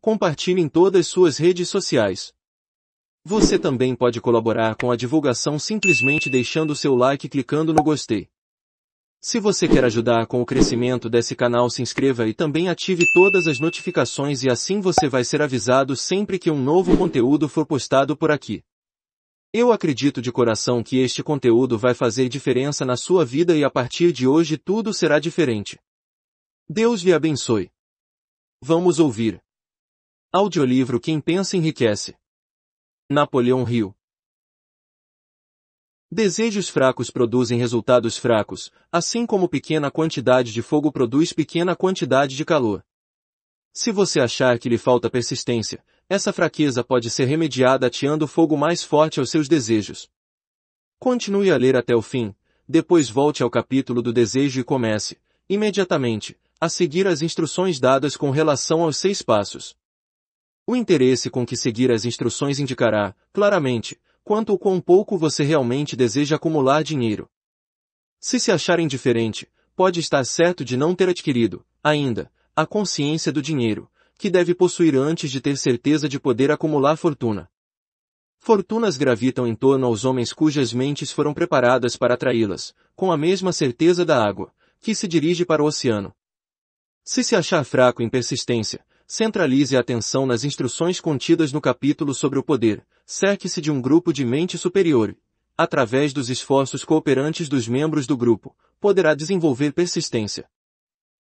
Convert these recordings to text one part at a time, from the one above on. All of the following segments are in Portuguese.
compartilhe em todas suas redes sociais. Você também pode colaborar com a divulgação simplesmente deixando seu like e clicando no gostei. Se você quer ajudar com o crescimento desse canal se inscreva e também ative todas as notificações e assim você vai ser avisado sempre que um novo conteúdo for postado por aqui. Eu acredito de coração que este conteúdo vai fazer diferença na sua vida e a partir de hoje tudo será diferente. Deus lhe abençoe. Vamos ouvir. Audiolivro Quem Pensa Enriquece. Napoleão Hill. Desejos fracos produzem resultados fracos, assim como pequena quantidade de fogo produz pequena quantidade de calor. Se você achar que lhe falta persistência, essa fraqueza pode ser remediada ateando fogo mais forte aos seus desejos. Continue a ler até o fim, depois volte ao capítulo do desejo e comece, imediatamente, a seguir as instruções dadas com relação aos seis passos. O interesse com que seguir as instruções indicará, claramente, quanto ou quão pouco você realmente deseja acumular dinheiro. Se se achar indiferente, pode estar certo de não ter adquirido, ainda, a consciência do dinheiro, que deve possuir antes de ter certeza de poder acumular fortuna. Fortunas gravitam em torno aos homens cujas mentes foram preparadas para atraí-las, com a mesma certeza da água, que se dirige para o oceano. Se se achar fraco em persistência, Centralize a atenção nas instruções contidas no capítulo sobre o poder, cerque-se de um grupo de mente superior. Através dos esforços cooperantes dos membros do grupo, poderá desenvolver persistência.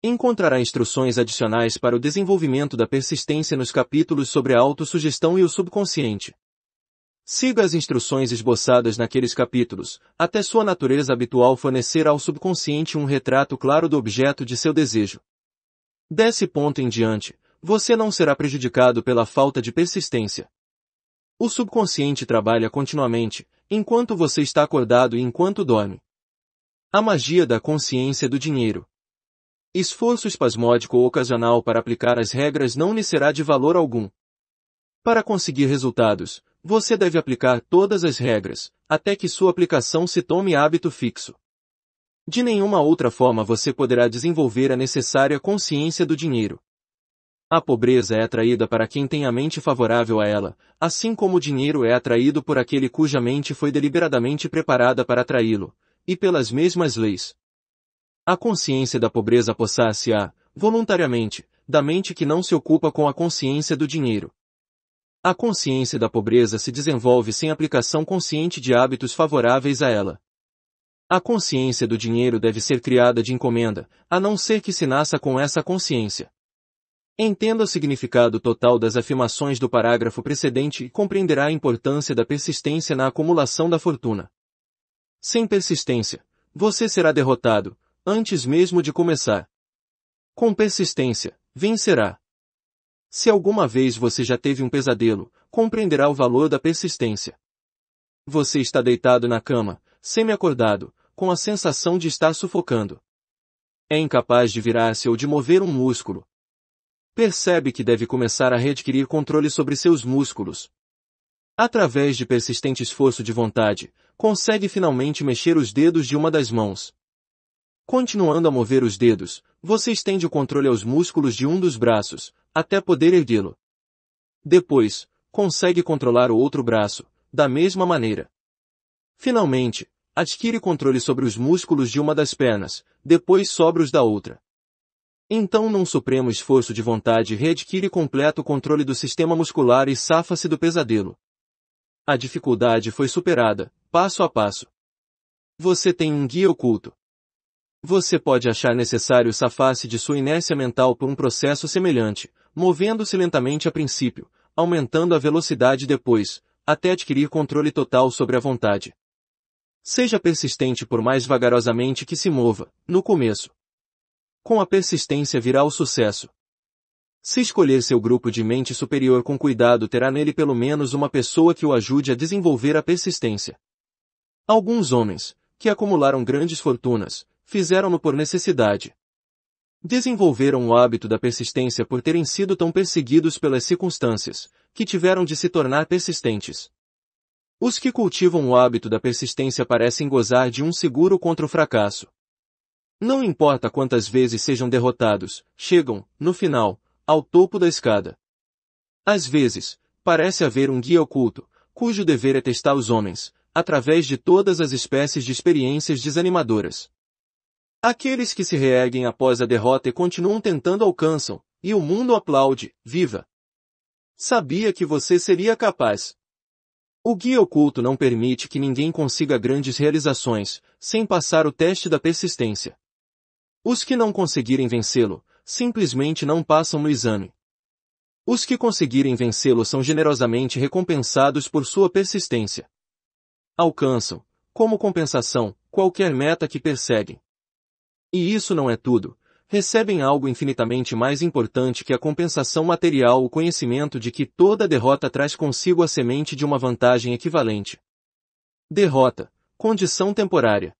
Encontrará instruções adicionais para o desenvolvimento da persistência nos capítulos sobre a autossugestão e o subconsciente. Siga as instruções esboçadas naqueles capítulos, até sua natureza habitual fornecer ao subconsciente um retrato claro do objeto de seu desejo. Desse ponto em diante, você não será prejudicado pela falta de persistência. O subconsciente trabalha continuamente, enquanto você está acordado e enquanto dorme. A magia da consciência do dinheiro. Esforço espasmódico ou ocasional para aplicar as regras não lhe será de valor algum. Para conseguir resultados, você deve aplicar todas as regras, até que sua aplicação se tome hábito fixo. De nenhuma outra forma você poderá desenvolver a necessária consciência do dinheiro. A pobreza é atraída para quem tem a mente favorável a ela, assim como o dinheiro é atraído por aquele cuja mente foi deliberadamente preparada para atraí-lo, e pelas mesmas leis. A consciência da pobreza possassa-se-á, voluntariamente, da mente que não se ocupa com a consciência do dinheiro. A consciência da pobreza se desenvolve sem aplicação consciente de hábitos favoráveis a ela. A consciência do dinheiro deve ser criada de encomenda, a não ser que se nasça com essa consciência. Entenda o significado total das afirmações do parágrafo precedente e compreenderá a importância da persistência na acumulação da fortuna. Sem persistência, você será derrotado, antes mesmo de começar. Com persistência, vencerá. Se alguma vez você já teve um pesadelo, compreenderá o valor da persistência. Você está deitado na cama, semi-acordado, com a sensação de estar sufocando. É incapaz de virar-se ou de mover um músculo, percebe que deve começar a readquirir controle sobre seus músculos. Através de persistente esforço de vontade, consegue finalmente mexer os dedos de uma das mãos. Continuando a mover os dedos, você estende o controle aos músculos de um dos braços, até poder erguê-lo. Depois, consegue controlar o outro braço, da mesma maneira. Finalmente, adquire controle sobre os músculos de uma das pernas, depois sobre os da outra. Então num supremo esforço de vontade readquire completo controle do sistema muscular e safa-se do pesadelo. A dificuldade foi superada, passo a passo. Você tem um guia oculto. Você pode achar necessário safar-se de sua inércia mental por um processo semelhante, movendo-se lentamente a princípio, aumentando a velocidade depois, até adquirir controle total sobre a vontade. Seja persistente por mais vagarosamente que se mova, no começo. Com a persistência virá o sucesso. Se escolher seu grupo de mente superior com cuidado terá nele pelo menos uma pessoa que o ajude a desenvolver a persistência. Alguns homens, que acumularam grandes fortunas, fizeram-no por necessidade. Desenvolveram o hábito da persistência por terem sido tão perseguidos pelas circunstâncias, que tiveram de se tornar persistentes. Os que cultivam o hábito da persistência parecem gozar de um seguro contra o fracasso. Não importa quantas vezes sejam derrotados, chegam, no final, ao topo da escada. Às vezes, parece haver um guia oculto, cujo dever é testar os homens, através de todas as espécies de experiências desanimadoras. Aqueles que se reerguem após a derrota e continuam tentando alcançam, e o mundo aplaude, viva! Sabia que você seria capaz. O guia oculto não permite que ninguém consiga grandes realizações, sem passar o teste da persistência. Os que não conseguirem vencê-lo, simplesmente não passam no exame. Os que conseguirem vencê-lo são generosamente recompensados por sua persistência. Alcançam, como compensação, qualquer meta que perseguem. E isso não é tudo. Recebem algo infinitamente mais importante que a compensação material o conhecimento de que toda derrota traz consigo a semente de uma vantagem equivalente. Derrota. Condição temporária.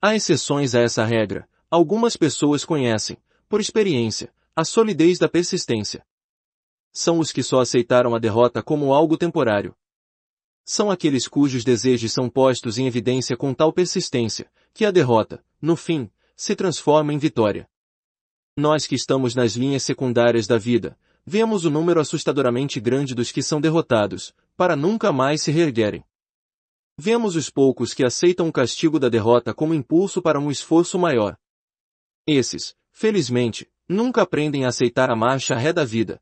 Há exceções a essa regra, Algumas pessoas conhecem, por experiência, a solidez da persistência. São os que só aceitaram a derrota como algo temporário. São aqueles cujos desejos são postos em evidência com tal persistência, que a derrota, no fim, se transforma em vitória. Nós que estamos nas linhas secundárias da vida, vemos o número assustadoramente grande dos que são derrotados, para nunca mais se reerguerem. Vemos os poucos que aceitam o castigo da derrota como impulso para um esforço maior. Esses, felizmente, nunca aprendem a aceitar a marcha ré da vida.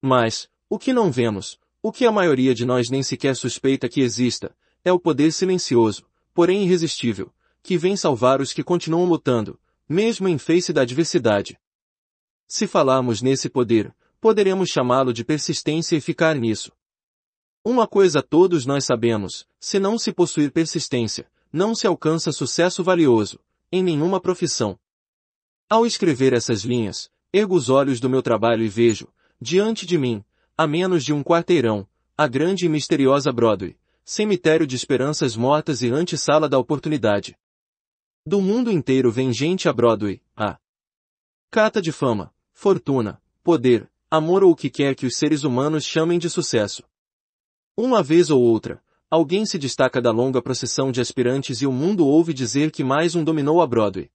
Mas, o que não vemos, o que a maioria de nós nem sequer suspeita que exista, é o poder silencioso, porém irresistível, que vem salvar os que continuam lutando, mesmo em face da adversidade. Se falarmos nesse poder, poderemos chamá-lo de persistência e ficar nisso. Uma coisa todos nós sabemos, se não se possuir persistência, não se alcança sucesso valioso, em nenhuma profissão. Ao escrever essas linhas, ergo os olhos do meu trabalho e vejo, diante de mim, a menos de um quarteirão, a grande e misteriosa Broadway, cemitério de esperanças mortas e antessala da oportunidade. Do mundo inteiro vem gente a Broadway, a cata de fama, fortuna, poder, amor ou o que quer que os seres humanos chamem de sucesso. Uma vez ou outra, alguém se destaca da longa procissão de aspirantes e o mundo ouve dizer que mais um dominou a Broadway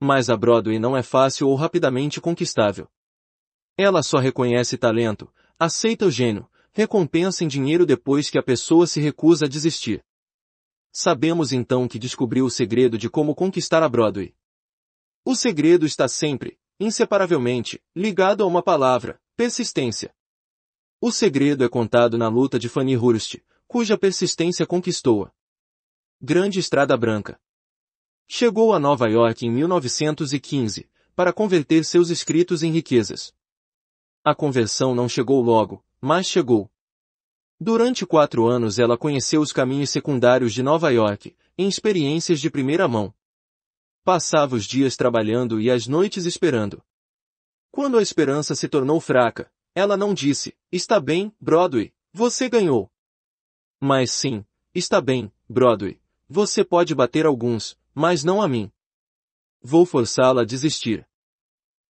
mas a Broadway não é fácil ou rapidamente conquistável. Ela só reconhece talento, aceita o gênio, recompensa em dinheiro depois que a pessoa se recusa a desistir. Sabemos então que descobriu o segredo de como conquistar a Broadway. O segredo está sempre, inseparavelmente, ligado a uma palavra, persistência. O segredo é contado na luta de Fanny Hurst, cuja persistência conquistou-a. Grande Estrada Branca. Chegou a Nova York em 1915, para converter seus escritos em riquezas. A conversão não chegou logo, mas chegou. Durante quatro anos ela conheceu os caminhos secundários de Nova York, em experiências de primeira mão. Passava os dias trabalhando e as noites esperando. Quando a esperança se tornou fraca, ela não disse, está bem, Broadway, você ganhou. Mas sim, está bem, Broadway, você pode bater alguns, mas não a mim. Vou forçá-la a desistir.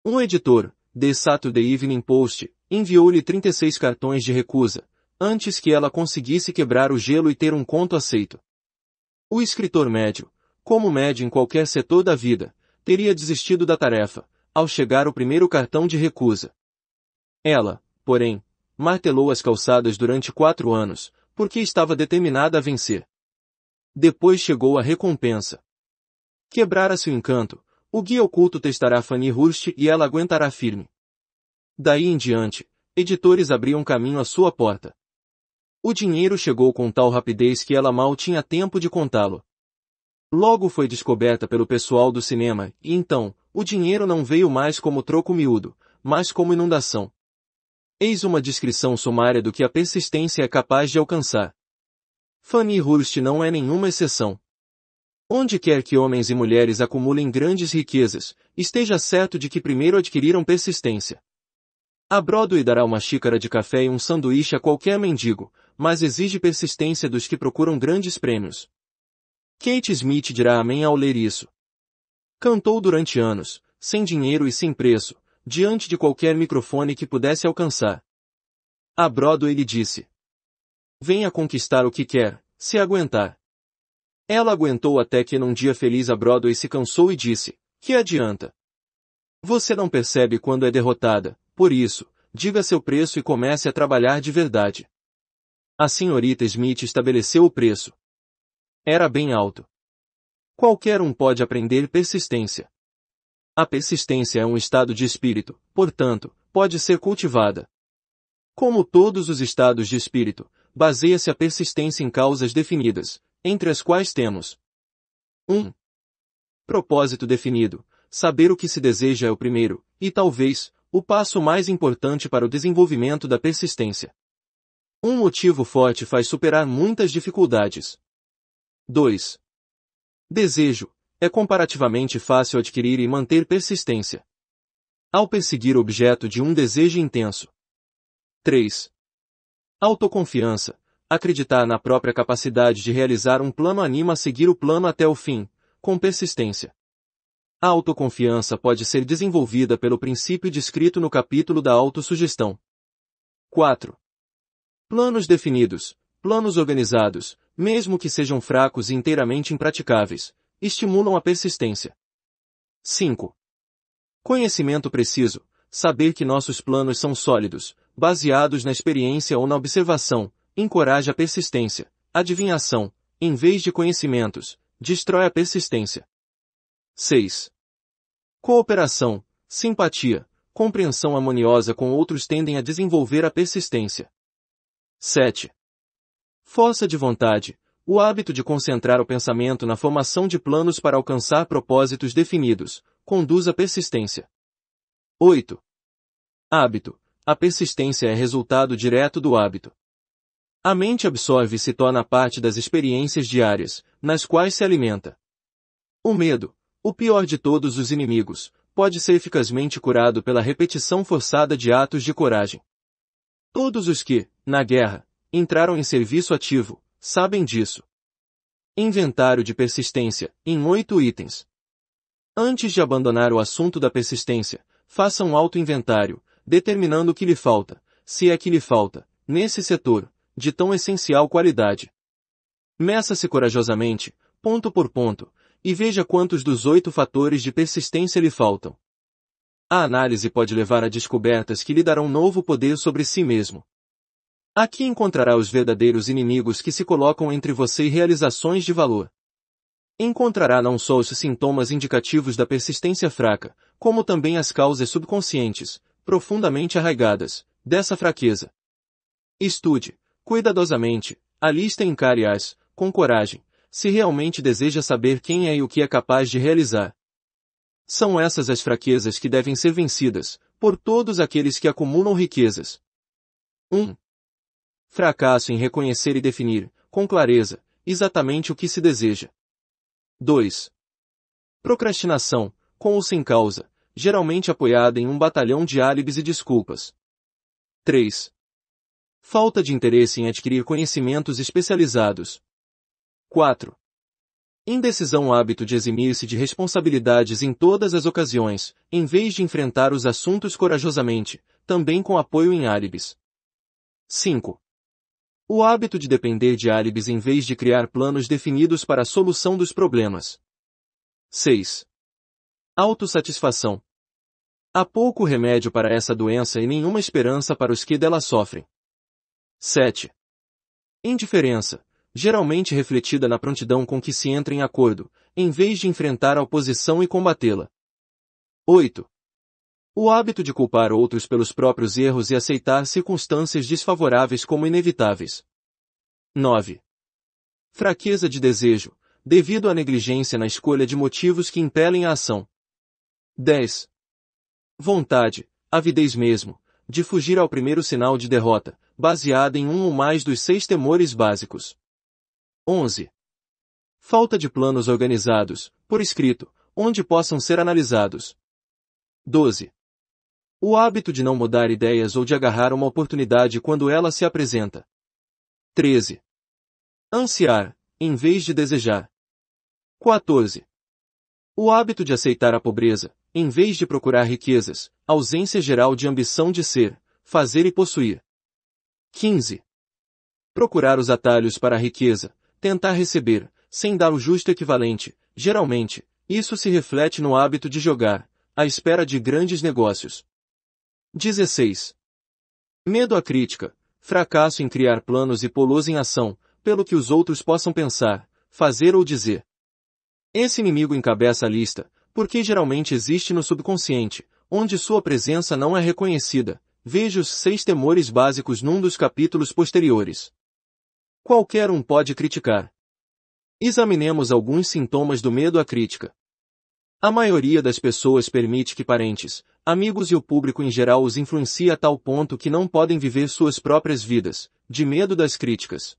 Um editor, The Saturday Evening Post, enviou-lhe 36 cartões de recusa, antes que ela conseguisse quebrar o gelo e ter um conto aceito. O escritor médio, como médio em qualquer setor da vida, teria desistido da tarefa, ao chegar o primeiro cartão de recusa. Ela, porém, martelou as calçadas durante quatro anos, porque estava determinada a vencer. Depois chegou a recompensa. Quebrara seu encanto, o guia oculto testará Fanny Hurst e ela aguentará firme. Daí em diante, editores abriam caminho à sua porta. O dinheiro chegou com tal rapidez que ela mal tinha tempo de contá-lo. Logo foi descoberta pelo pessoal do cinema, e então, o dinheiro não veio mais como troco miúdo, mas como inundação. Eis uma descrição sumária do que a persistência é capaz de alcançar. Fanny Hurst não é nenhuma exceção. Onde quer que homens e mulheres acumulem grandes riquezas, esteja certo de que primeiro adquiriram persistência. A Broadway dará uma xícara de café e um sanduíche a qualquer mendigo, mas exige persistência dos que procuram grandes prêmios. Kate Smith dirá amém ao ler isso. Cantou durante anos, sem dinheiro e sem preço, diante de qualquer microfone que pudesse alcançar. A Broadway lhe disse. Venha conquistar o que quer, se aguentar. Ela aguentou até que num dia feliz a Broadway se cansou e disse, que adianta? Você não percebe quando é derrotada, por isso, diga seu preço e comece a trabalhar de verdade. A senhorita Smith estabeleceu o preço. Era bem alto. Qualquer um pode aprender persistência. A persistência é um estado de espírito, portanto, pode ser cultivada. Como todos os estados de espírito, baseia-se a persistência em causas definidas, entre as quais temos 1. Um, propósito definido. Saber o que se deseja é o primeiro, e talvez, o passo mais importante para o desenvolvimento da persistência. Um motivo forte faz superar muitas dificuldades. 2. Desejo. É comparativamente fácil adquirir e manter persistência. Ao perseguir o objeto de um desejo intenso. 3. Autoconfiança. Acreditar na própria capacidade de realizar um plano anima a seguir o plano até o fim, com persistência. A autoconfiança pode ser desenvolvida pelo princípio descrito no capítulo da autossugestão. 4. Planos definidos, planos organizados, mesmo que sejam fracos e inteiramente impraticáveis, estimulam a persistência. 5. Conhecimento preciso, saber que nossos planos são sólidos, baseados na experiência ou na observação, encoraja a persistência, adivinhação, em vez de conhecimentos, destrói a persistência. 6. Cooperação, simpatia, compreensão harmoniosa com outros tendem a desenvolver a persistência. 7. Força de vontade, o hábito de concentrar o pensamento na formação de planos para alcançar propósitos definidos, conduz à persistência. 8. Hábito. A persistência é resultado direto do hábito. A mente absorve e se torna parte das experiências diárias, nas quais se alimenta. O medo, o pior de todos os inimigos, pode ser eficazmente curado pela repetição forçada de atos de coragem. Todos os que, na guerra, entraram em serviço ativo, sabem disso. Inventário de persistência, em oito itens. Antes de abandonar o assunto da persistência, faça um auto-inventário, determinando o que lhe falta, se é que lhe falta, nesse setor, de tão essencial qualidade. Meça-se corajosamente, ponto por ponto, e veja quantos dos oito fatores de persistência lhe faltam. A análise pode levar a descobertas que lhe darão novo poder sobre si mesmo. Aqui encontrará os verdadeiros inimigos que se colocam entre você e realizações de valor. Encontrará não só os sintomas indicativos da persistência fraca, como também as causas subconscientes, profundamente arraigadas, dessa fraqueza. Estude, cuidadosamente, a lista encare-as, com coragem, se realmente deseja saber quem é e o que é capaz de realizar. São essas as fraquezas que devem ser vencidas, por todos aqueles que acumulam riquezas. 1. Um, fracasso em reconhecer e definir, com clareza, exatamente o que se deseja. 2. Procrastinação, com ou sem causa, geralmente apoiada em um batalhão de álibis e desculpas. 3. Falta de interesse em adquirir conhecimentos especializados. 4. Indecisão hábito de eximir-se de responsabilidades em todas as ocasiões, em vez de enfrentar os assuntos corajosamente, também com apoio em álibis. 5. O hábito de depender de álibis em vez de criar planos definidos para a solução dos problemas. 6. Autossatisfação. Há pouco remédio para essa doença e nenhuma esperança para os que dela sofrem. 7. Indiferença, geralmente refletida na prontidão com que se entra em acordo, em vez de enfrentar a oposição e combatê-la. 8. O hábito de culpar outros pelos próprios erros e aceitar circunstâncias desfavoráveis como inevitáveis. 9. Fraqueza de desejo, devido à negligência na escolha de motivos que impelem a ação. 10. Vontade, avidez mesmo, de fugir ao primeiro sinal de derrota, baseada em um ou mais dos seis temores básicos. 11. Falta de planos organizados, por escrito, onde possam ser analisados. 12. O hábito de não mudar ideias ou de agarrar uma oportunidade quando ela se apresenta. 13. Ansiar, em vez de desejar. 14. O hábito de aceitar a pobreza, em vez de procurar riquezas, ausência geral de ambição de ser, fazer e possuir. 15. Procurar os atalhos para a riqueza, tentar receber, sem dar o justo equivalente, geralmente, isso se reflete no hábito de jogar, à espera de grandes negócios. 16. Medo à crítica, fracasso em criar planos e polos em ação, pelo que os outros possam pensar, fazer ou dizer. Esse inimigo encabeça a lista, porque geralmente existe no subconsciente, onde sua presença não é reconhecida. Veja os seis temores básicos num dos capítulos posteriores. Qualquer um pode criticar. Examinemos alguns sintomas do medo à crítica. A maioria das pessoas permite que parentes, amigos e o público em geral os influencie a tal ponto que não podem viver suas próprias vidas, de medo das críticas.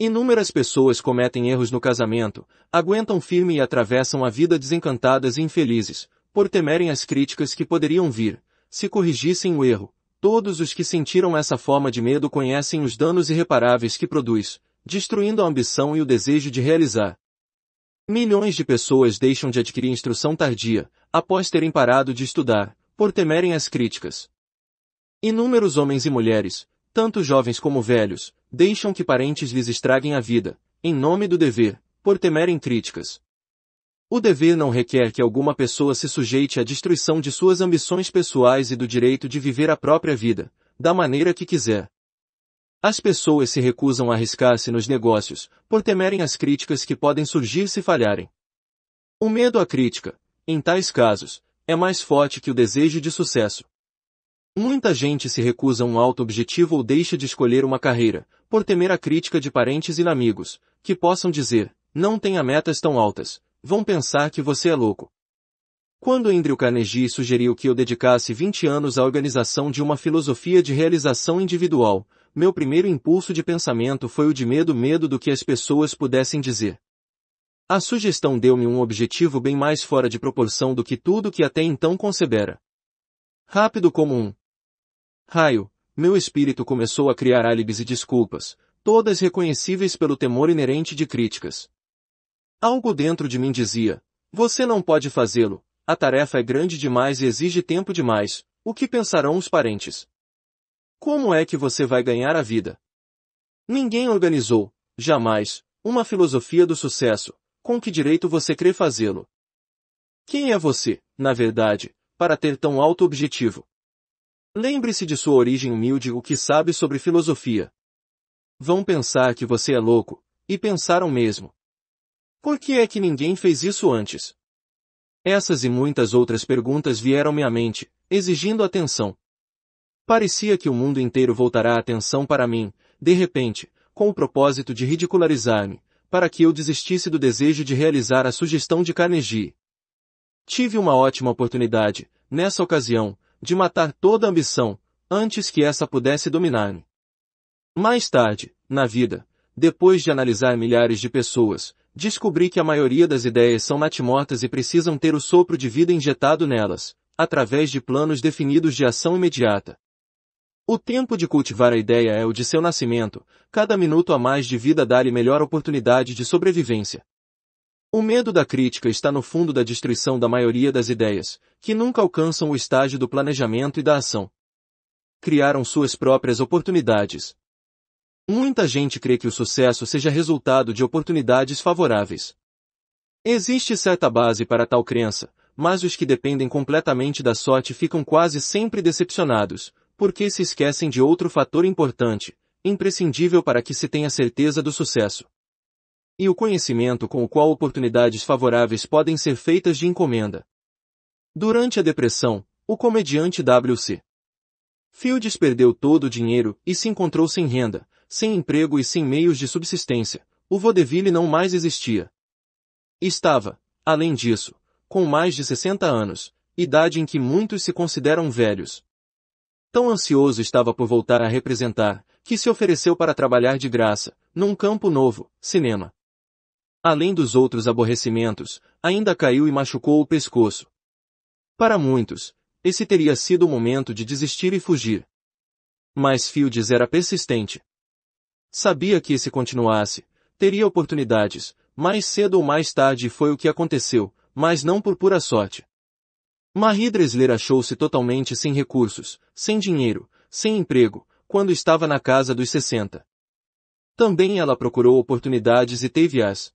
Inúmeras pessoas cometem erros no casamento, aguentam firme e atravessam a vida desencantadas e infelizes, por temerem as críticas que poderiam vir, se corrigissem o erro. Todos os que sentiram essa forma de medo conhecem os danos irreparáveis que produz, destruindo a ambição e o desejo de realizar. Milhões de pessoas deixam de adquirir instrução tardia, após terem parado de estudar, por temerem as críticas. Inúmeros homens e mulheres, tanto jovens como velhos, deixam que parentes lhes estraguem a vida, em nome do dever, por temerem críticas. O dever não requer que alguma pessoa se sujeite à destruição de suas ambições pessoais e do direito de viver a própria vida, da maneira que quiser. As pessoas se recusam a arriscar-se nos negócios, por temerem as críticas que podem surgir se falharem. O medo à crítica, em tais casos, é mais forte que o desejo de sucesso. Muita gente se recusa a um alto objetivo ou deixa de escolher uma carreira, por temer a crítica de parentes e amigos, que possam dizer, não tenha metas tão altas, vão pensar que você é louco. Quando Andrew Carnegie sugeriu que eu dedicasse 20 anos à organização de uma filosofia de realização individual, meu primeiro impulso de pensamento foi o de medo medo do que as pessoas pudessem dizer. A sugestão deu-me um objetivo bem mais fora de proporção do que tudo que até então concebera. Rápido como um Raio, meu espírito começou a criar álibis e desculpas, todas reconhecíveis pelo temor inerente de críticas. Algo dentro de mim dizia, você não pode fazê-lo, a tarefa é grande demais e exige tempo demais, o que pensarão os parentes? Como é que você vai ganhar a vida? Ninguém organizou, jamais, uma filosofia do sucesso, com que direito você crê fazê-lo? Quem é você, na verdade, para ter tão alto objetivo? Lembre-se de sua origem humilde e o que sabe sobre filosofia. Vão pensar que você é louco, e pensaram mesmo. Por que é que ninguém fez isso antes? Essas e muitas outras perguntas vieram-me à mente, exigindo atenção. Parecia que o mundo inteiro voltará a atenção para mim, de repente, com o propósito de ridicularizar-me, para que eu desistisse do desejo de realizar a sugestão de Carnegie. Tive uma ótima oportunidade, nessa ocasião, de matar toda ambição, antes que essa pudesse dominar-me. Mais tarde, na vida, depois de analisar milhares de pessoas, descobri que a maioria das ideias são natimortas e precisam ter o sopro de vida injetado nelas, através de planos definidos de ação imediata. O tempo de cultivar a ideia é o de seu nascimento, cada minuto a mais de vida dá-lhe melhor oportunidade de sobrevivência. O medo da crítica está no fundo da destruição da maioria das ideias, que nunca alcançam o estágio do planejamento e da ação. Criaram suas próprias oportunidades. Muita gente crê que o sucesso seja resultado de oportunidades favoráveis. Existe certa base para tal crença, mas os que dependem completamente da sorte ficam quase sempre decepcionados, porque se esquecem de outro fator importante, imprescindível para que se tenha certeza do sucesso. E o conhecimento com o qual oportunidades favoráveis podem ser feitas de encomenda. Durante a depressão, o comediante W.C. Fields perdeu todo o dinheiro e se encontrou sem renda, sem emprego e sem meios de subsistência. O vaudeville não mais existia. Estava, além disso, com mais de 60 anos, idade em que muitos se consideram velhos. Tão ansioso estava por voltar a representar, que se ofereceu para trabalhar de graça, num campo novo, cinema. Além dos outros aborrecimentos, ainda caiu e machucou o pescoço, para muitos, esse teria sido o momento de desistir e fugir. Mas Fields era persistente. Sabia que se continuasse, teria oportunidades, mais cedo ou mais tarde foi o que aconteceu, mas não por pura sorte. Marie Dresler achou-se totalmente sem recursos, sem dinheiro, sem emprego, quando estava na casa dos 60. Também ela procurou oportunidades e teve-as.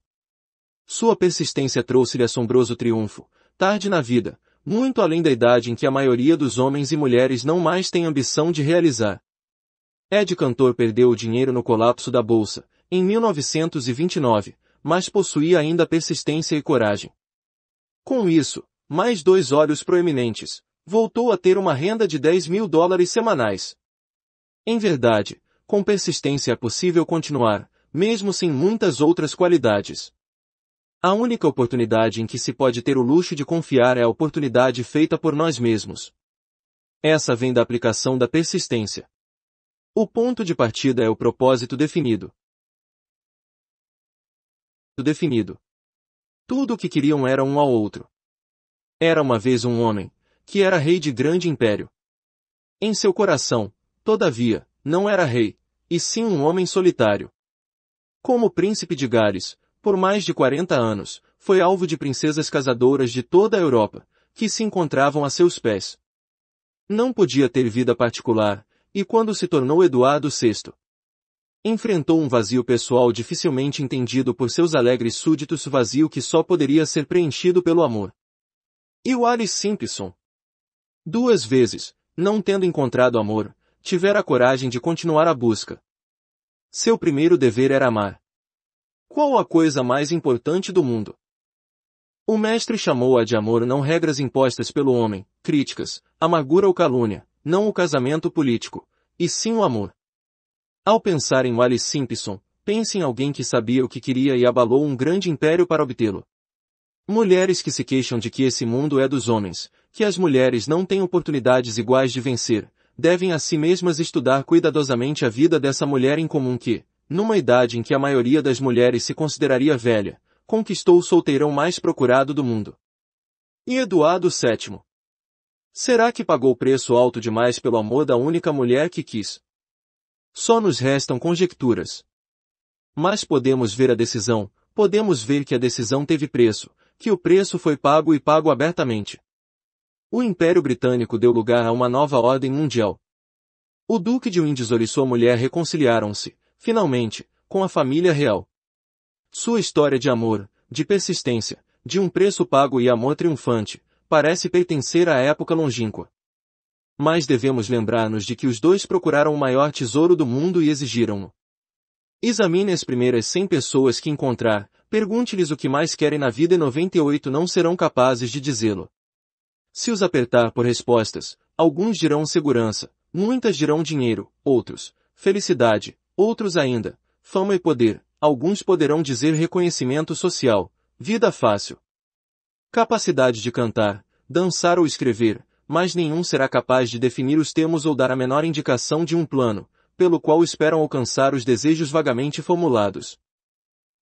Sua persistência trouxe-lhe assombroso triunfo, tarde na vida, muito além da idade em que a maioria dos homens e mulheres não mais tem ambição de realizar. Ed Cantor perdeu o dinheiro no colapso da bolsa, em 1929, mas possuía ainda persistência e coragem. Com isso, mais dois olhos proeminentes, voltou a ter uma renda de 10 mil dólares semanais. Em verdade, com persistência é possível continuar, mesmo sem muitas outras qualidades. A única oportunidade em que se pode ter o luxo de confiar é a oportunidade feita por nós mesmos. Essa vem da aplicação da persistência. O ponto de partida é o propósito definido. Definido. Tudo o que queriam era um ao outro. Era uma vez um homem, que era rei de grande império. Em seu coração, todavia, não era rei, e sim um homem solitário. Como príncipe de Gales por mais de 40 anos, foi alvo de princesas casadoras de toda a Europa, que se encontravam a seus pés. Não podia ter vida particular, e quando se tornou Eduardo VI, enfrentou um vazio pessoal dificilmente entendido por seus alegres súditos vazio que só poderia ser preenchido pelo amor. E o Alice Simpson? Duas vezes, não tendo encontrado amor, tivera a coragem de continuar a busca. Seu primeiro dever era amar. Qual a coisa mais importante do mundo? O mestre chamou-a de amor não regras impostas pelo homem, críticas, amargura ou calúnia, não o casamento político, e sim o amor. Ao pensar em Wally Simpson, pense em alguém que sabia o que queria e abalou um grande império para obtê-lo. Mulheres que se queixam de que esse mundo é dos homens, que as mulheres não têm oportunidades iguais de vencer, devem a si mesmas estudar cuidadosamente a vida dessa mulher em comum que, numa idade em que a maioria das mulheres se consideraria velha, conquistou o solteirão mais procurado do mundo. E Eduardo VII? Será que pagou preço alto demais pelo amor da única mulher que quis? Só nos restam conjecturas. Mas podemos ver a decisão, podemos ver que a decisão teve preço, que o preço foi pago e pago abertamente. O Império Britânico deu lugar a uma nova ordem mundial. O Duque de Windsor e sua mulher reconciliaram-se, finalmente, com a família real. Sua história de amor, de persistência, de um preço pago e amor triunfante, parece pertencer à época longínqua. Mas devemos lembrar-nos de que os dois procuraram o maior tesouro do mundo e exigiram-no. Examine as primeiras 100 pessoas que encontrar, pergunte-lhes o que mais querem na vida e 98 não serão capazes de dizê-lo. Se os apertar por respostas, alguns dirão segurança, muitas dirão dinheiro, outros, felicidade, Outros ainda, fama e poder, alguns poderão dizer reconhecimento social, vida fácil. Capacidade de cantar, dançar ou escrever, mas nenhum será capaz de definir os termos ou dar a menor indicação de um plano, pelo qual esperam alcançar os desejos vagamente formulados.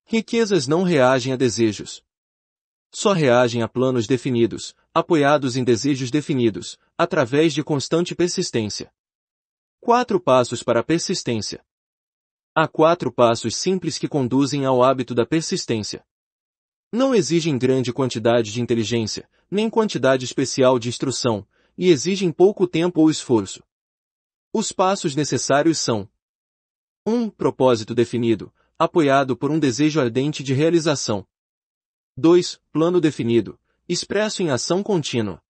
Riquezas não reagem a desejos. Só reagem a planos definidos, apoiados em desejos definidos, através de constante persistência. Quatro passos para a persistência. Há quatro passos simples que conduzem ao hábito da persistência. Não exigem grande quantidade de inteligência, nem quantidade especial de instrução, e exigem pouco tempo ou esforço. Os passos necessários são 1. Um, propósito definido, apoiado por um desejo ardente de realização. 2. Plano definido, expresso em ação contínua.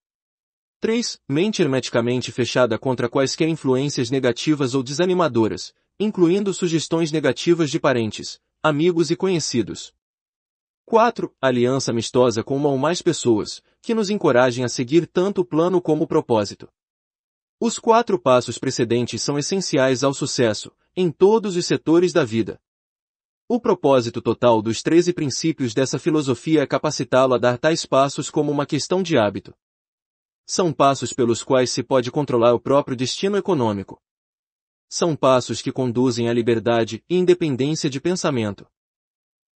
3. Mente hermeticamente fechada contra quaisquer influências negativas ou desanimadoras, incluindo sugestões negativas de parentes, amigos e conhecidos. 4. Aliança amistosa com uma ou mais pessoas, que nos encorajem a seguir tanto o plano como o propósito. Os quatro passos precedentes são essenciais ao sucesso, em todos os setores da vida. O propósito total dos 13 princípios dessa filosofia é capacitá-lo a dar tais passos como uma questão de hábito. São passos pelos quais se pode controlar o próprio destino econômico. São passos que conduzem à liberdade e independência de pensamento.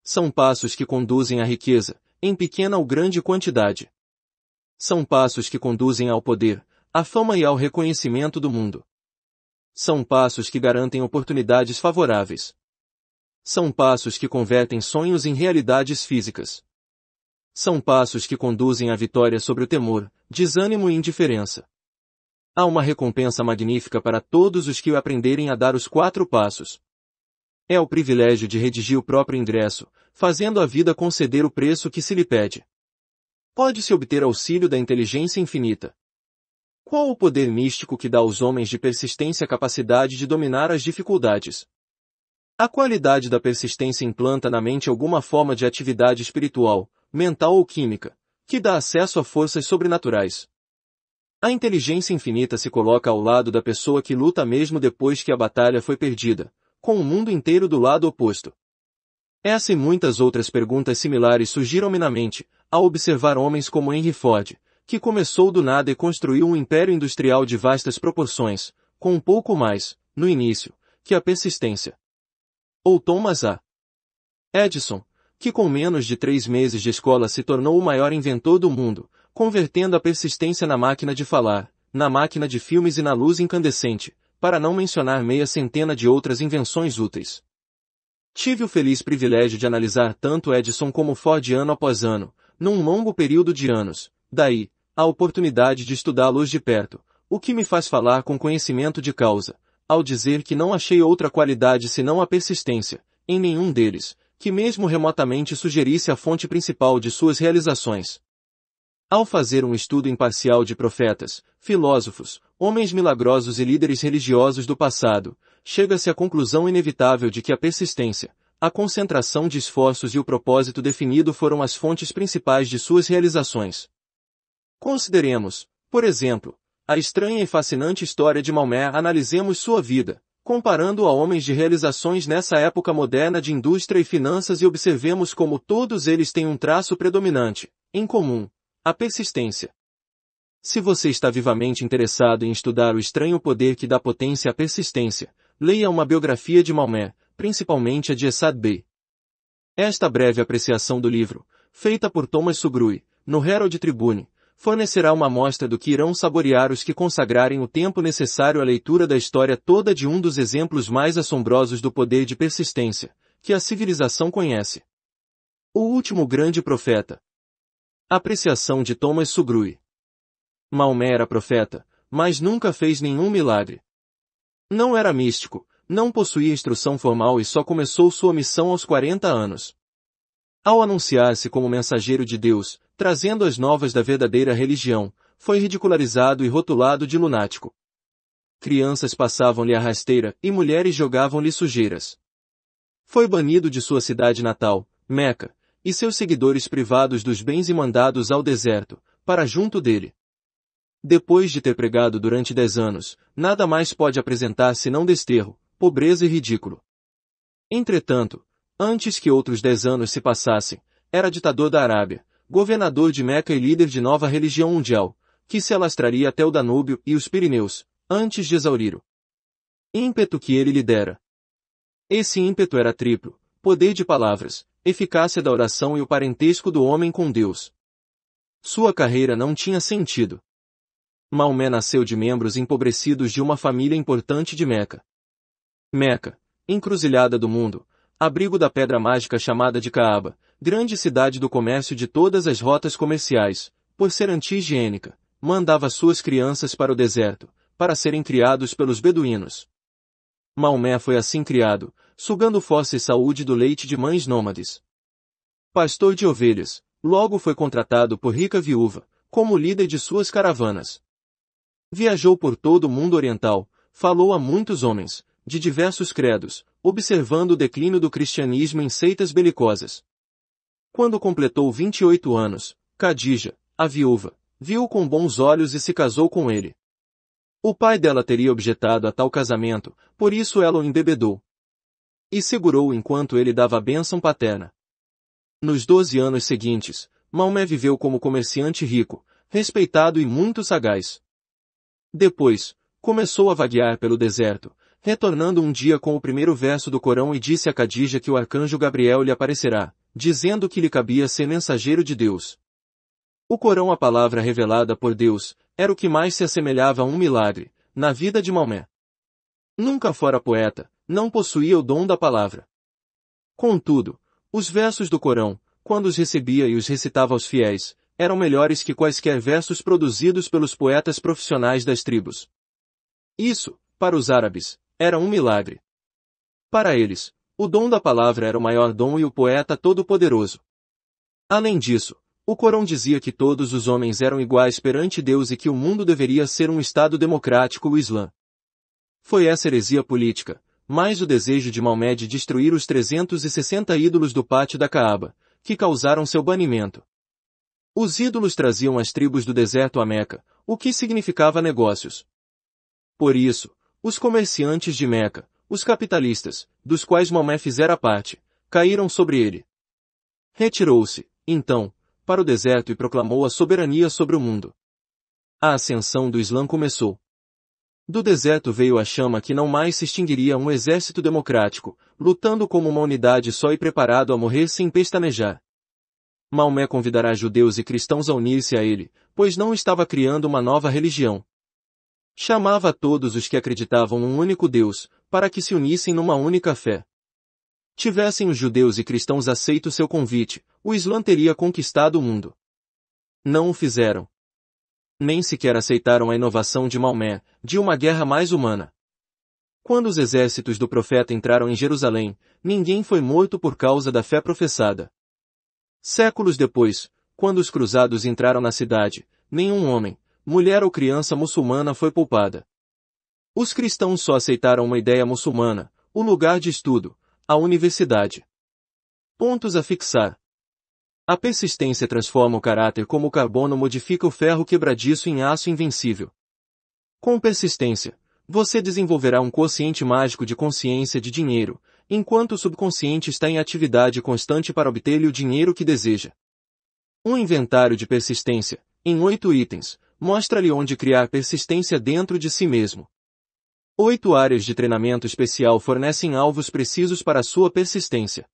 São passos que conduzem à riqueza, em pequena ou grande quantidade. São passos que conduzem ao poder, à fama e ao reconhecimento do mundo. São passos que garantem oportunidades favoráveis. São passos que convertem sonhos em realidades físicas. São passos que conduzem à vitória sobre o temor, desânimo e indiferença. Há uma recompensa magnífica para todos os que aprenderem a dar os quatro passos. É o privilégio de redigir o próprio ingresso, fazendo a vida conceder o preço que se lhe pede. Pode-se obter auxílio da inteligência infinita. Qual o poder místico que dá aos homens de persistência a capacidade de dominar as dificuldades? A qualidade da persistência implanta na mente alguma forma de atividade espiritual, mental ou química, que dá acesso a forças sobrenaturais. A inteligência infinita se coloca ao lado da pessoa que luta mesmo depois que a batalha foi perdida, com o mundo inteiro do lado oposto. Essa e muitas outras perguntas similares surgiram-me na mente, ao observar homens como Henry Ford, que começou do nada e construiu um império industrial de vastas proporções, com um pouco mais, no início, que a persistência. Ou Thomas A. Edison, que com menos de três meses de escola se tornou o maior inventor do mundo, convertendo a persistência na máquina de falar, na máquina de filmes e na luz incandescente, para não mencionar meia centena de outras invenções úteis. Tive o feliz privilégio de analisar tanto Edison como Ford ano após ano, num longo período de anos, daí, a oportunidade de estudá-los de perto, o que me faz falar com conhecimento de causa, ao dizer que não achei outra qualidade senão a persistência, em nenhum deles, que mesmo remotamente sugerisse a fonte principal de suas realizações. Ao fazer um estudo imparcial de profetas, filósofos, homens milagrosos e líderes religiosos do passado, chega-se à conclusão inevitável de que a persistência, a concentração de esforços e o propósito definido foram as fontes principais de suas realizações. Consideremos, por exemplo, a estranha e fascinante história de Maomé, analisemos sua vida, comparando a homens de realizações nessa época moderna de indústria e finanças e observemos como todos eles têm um traço predominante, em comum, a persistência. Se você está vivamente interessado em estudar o estranho poder que dá potência à persistência, leia uma biografia de Maomé, principalmente a de Essad Bey. Esta breve apreciação do livro, feita por Thomas Sugrui, no Herald Tribune, fornecerá uma amostra do que irão saborear os que consagrarem o tempo necessário à leitura da história toda de um dos exemplos mais assombrosos do poder de persistência, que a civilização conhece. O último grande profeta, Apreciação de Thomas Sugrui. Maomé era profeta, mas nunca fez nenhum milagre. Não era místico, não possuía instrução formal e só começou sua missão aos 40 anos. Ao anunciar-se como mensageiro de Deus, trazendo as novas da verdadeira religião, foi ridicularizado e rotulado de lunático. Crianças passavam-lhe a rasteira e mulheres jogavam-lhe sujeiras. Foi banido de sua cidade natal, Meca, e seus seguidores privados dos bens e mandados ao deserto, para junto dele. Depois de ter pregado durante dez anos, nada mais pode apresentar senão desterro, pobreza e ridículo. Entretanto, antes que outros dez anos se passassem, era ditador da Arábia, governador de Meca e líder de nova religião mundial, que se alastraria até o Danúbio e os Pirineus, antes de exaurir o ímpeto que ele lidera. Esse ímpeto era triplo, poder de palavras, eficácia da oração e o parentesco do homem com Deus. Sua carreira não tinha sentido. Maomé nasceu de membros empobrecidos de uma família importante de Meca. Meca, encruzilhada do mundo, abrigo da pedra mágica chamada de Caaba, grande cidade do comércio de todas as rotas comerciais, por ser anti-higiênica, mandava suas crianças para o deserto, para serem criados pelos beduínos. Maomé foi assim criado, sugando força e saúde do leite de mães nômades. Pastor de ovelhas, logo foi contratado por rica viúva, como líder de suas caravanas. Viajou por todo o mundo oriental, falou a muitos homens, de diversos credos, observando o declínio do cristianismo em seitas belicosas. Quando completou 28 anos, Cadija, a viúva, viu com bons olhos e se casou com ele. O pai dela teria objetado a tal casamento, por isso ela o embebedou, e segurou enquanto ele dava a bênção paterna. Nos doze anos seguintes, Maomé viveu como comerciante rico, respeitado e muito sagaz. Depois, começou a vaguear pelo deserto, retornando um dia com o primeiro verso do Corão e disse a Cadija que o arcanjo Gabriel lhe aparecerá, dizendo que lhe cabia ser mensageiro de Deus. O Corão, a palavra revelada por Deus, era o que mais se assemelhava a um milagre, na vida de Maomé. Nunca fora poeta, não possuía o dom da palavra. Contudo, os versos do Corão, quando os recebia e os recitava aos fiéis, eram melhores que quaisquer versos produzidos pelos poetas profissionais das tribos. Isso, para os árabes, era um milagre. Para eles, o dom da palavra era o maior dom e o poeta todo-poderoso. Além disso, o Corão dizia que todos os homens eram iguais perante Deus e que o mundo deveria ser um Estado democrático o Islã. Foi essa heresia política, mais o desejo de Maomé de destruir os 360 ídolos do pátio da Caaba, que causaram seu banimento. Os ídolos traziam as tribos do deserto a Meca, o que significava negócios. Por isso, os comerciantes de Meca, os capitalistas, dos quais Maomé fizera parte, caíram sobre ele. Retirou-se, então, para o deserto e proclamou a soberania sobre o mundo. A ascensão do Islã começou. Do deserto veio a chama que não mais se extinguiria um exército democrático, lutando como uma unidade só e preparado a morrer sem pestanejar. Maomé convidará judeus e cristãos a unir-se a ele, pois não estava criando uma nova religião. Chamava a todos os que acreditavam num único Deus, para que se unissem numa única fé. Tivessem os judeus e cristãos aceito seu convite, o Islã teria conquistado o mundo. Não o fizeram nem sequer aceitaram a inovação de Maomé, de uma guerra mais humana. Quando os exércitos do profeta entraram em Jerusalém, ninguém foi morto por causa da fé professada. Séculos depois, quando os cruzados entraram na cidade, nenhum homem, mulher ou criança muçulmana foi poupada. Os cristãos só aceitaram uma ideia muçulmana, o lugar de estudo, a universidade. Pontos a fixar. A persistência transforma o caráter como o carbono modifica o ferro quebradiço em aço invencível. Com persistência, você desenvolverá um quociente mágico de consciência de dinheiro, enquanto o subconsciente está em atividade constante para obter-lhe o dinheiro que deseja. Um inventário de persistência, em oito itens, mostra-lhe onde criar persistência dentro de si mesmo. Oito áreas de treinamento especial fornecem alvos precisos para sua persistência.